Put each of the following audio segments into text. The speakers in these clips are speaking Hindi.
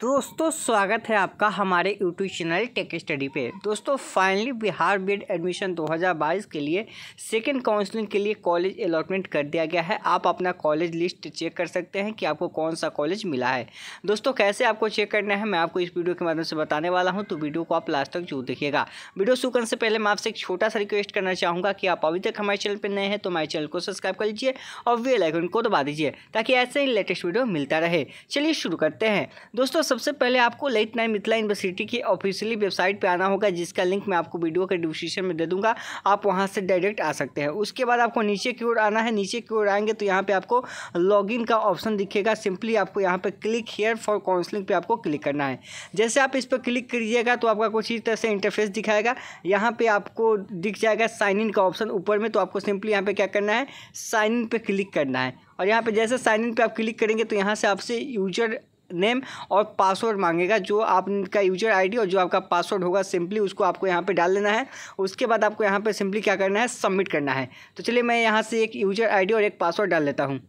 दोस्तों स्वागत है आपका हमारे यूट्यूब चैनल टेक स्टडी पे दोस्तों फाइनली बिहार बीएड एडमिशन 2022 के लिए सेकेंड काउंसलिंग के लिए कॉलेज अलॉटमेंट कर दिया गया है आप अपना कॉलेज लिस्ट चेक कर सकते हैं कि आपको कौन सा कॉलेज मिला है दोस्तों कैसे आपको चेक करना है मैं आपको इस वीडियो के माध्यम से बताने वाला हूँ तो वीडियो को आप लास्ट तक जो देखिएगा वीडियो शुरू करने से पहले मैं आपसे एक छोटा सा रिक्वेस्ट करना चाहूँगा कि आप अभी तक हमारे चैनल पर नए हैं तो हमारे चैनल को सब्सक्राइब कर लीजिए और वे लाइकन को दबा दीजिए ताकि ऐसे ही लेटेस्ट वीडियो मिलता रहे चलिए शुरू करते हैं दोस्तों सबसे पहले आपको लेट नाइन मिथिला यूनिवर्सिटी की ऑफिशियली वेबसाइट पर आना होगा जिसका लिंक मैं आपको वीडियो के डिस्क्रिप्शन में दे दूंगा आप वहाँ से डायरेक्ट आ सकते हैं उसके बाद आपको नीचे की ओर आना है नीचे की ओर आएंगे तो यहाँ पर आपको इन का ऑप्शन दिखेगा सिंपली आपको यहाँ पर क्लिक हेयर फॉर काउंसलिंग पर आपको क्लिक करना है जैसे आप इस पर क्लिक करिएगा तो आपका कुछ इस तरह से इंटरफेस दिखाएगा यहाँ पर आपको दिख जाएगा साइन इन का ऑप्शन ऊपर में तो आपको सिंपली यहाँ पे क्या करना है साइन इन पर क्लिक करना है और यहाँ पे जैसे साइन इन पे आप क्लिक करेंगे तो यहाँ से आपसे यूजर नेम और पासवर्ड मांगेगा जो आपका यूजर आईडी और जो आपका पासवर्ड होगा सिंपली उसको आपको यहाँ पे डाल देना है उसके बाद आपको यहाँ पे सिंपली क्या करना है सबमिट करना है तो चलिए मैं यहाँ से एक यूजर आईडी और एक पासवर्ड डाल लेता हूँ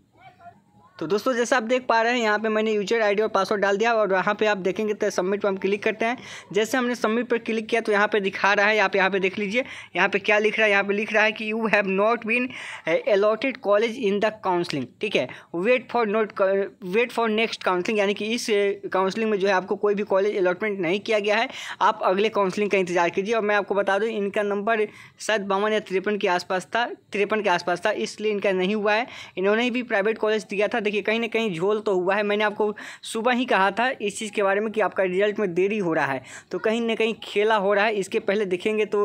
तो दोस्तों जैसा आप देख पा रहे हैं यहाँ पे मैंने यूजर आईडी और पासवर्ड डाल दिया और यहाँ पे आप देखेंगे तो सबमिट पर हम क्लिक करते हैं जैसे हमने सबमिट पर क्लिक किया तो यहाँ पे दिखा रहा है आप यहाँ पे देख लीजिए यहाँ पे क्या लिख रहा है यहाँ पे लिख रहा है कि you have not been allotted college in the counselling ठीक है wait for not wait for next counselling यानी कि इस काउंसलिंग uh, में जो है आपको कोई भी कॉलेज अलॉटमेंट नहीं किया गया है आप अगले काउंसलिंग का इंतजार कीजिए और मैं आपको बता दूँ इनका नंबर शायद बावन या तिरपन के आसपास था तिरपन के आसपास था इसलिए इनका नहीं हुआ है इन्होंने भी प्राइवेट कॉलेज दिया था देखिए कहीं ना कहीं झोल तो हुआ है मैंने आपको सुबह ही कहा था इस चीज़ के बारे में कि आपका रिजल्ट में देरी हो रहा है तो कहीं ना कहीं खेला हो रहा है इसके पहले देखेंगे तो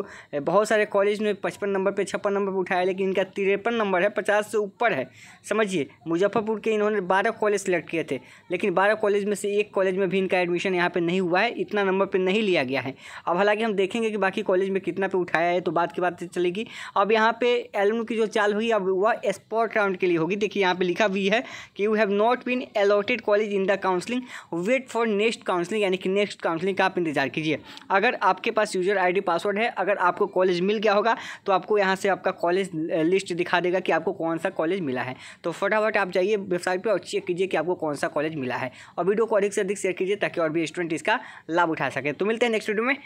बहुत सारे कॉलेज ने पचपन नंबर पर छप्पन नंबर पर उठाया लेकिन इनका तिरपन नंबर है पचास से ऊपर है समझिए मुजफ्फरपुर के इन्होंने बारह कॉलेज सेलेक्ट किए थे लेकिन बारह कॉलेज में से एक कॉलेज में भी इनका एडमिशन यहाँ पर नहीं हुआ है इतना नंबर पर नहीं लिया गया है अब हालांकि हम देखेंगे कि बाकी कॉलेज में कितना पे उठाया है तो बात की बात चलेगी अब यहाँ पे एलम की जो चाल हुई अब वह स्पॉट राउंड के लिए होगी देखिए यहाँ पे लिखा भी है कि you have not been allotted college in the counselling wait for next counselling यानी कि नेक्स्ट काउंसलिंग का आप इंतजार कीजिए अगर आपके पास यूजर आईडी पासवर्ड है अगर आपको कॉलेज मिल गया होगा तो आपको यहाँ से आपका कॉलेज लिस्ट दिखा देगा कि आपको कौन सा कॉलेज मिला है तो फटाफट आप जाइए वेबसाइट पर और चेक कीजिए कि आपको कौन सा कॉलेज मिला है और वीडियो को अधिक से अधिक शेयर कीजिए ताकि और भी स्टूडेंट इसका लाभ उठा सके तो मिलते हैं नेक्स्ट वीडियो में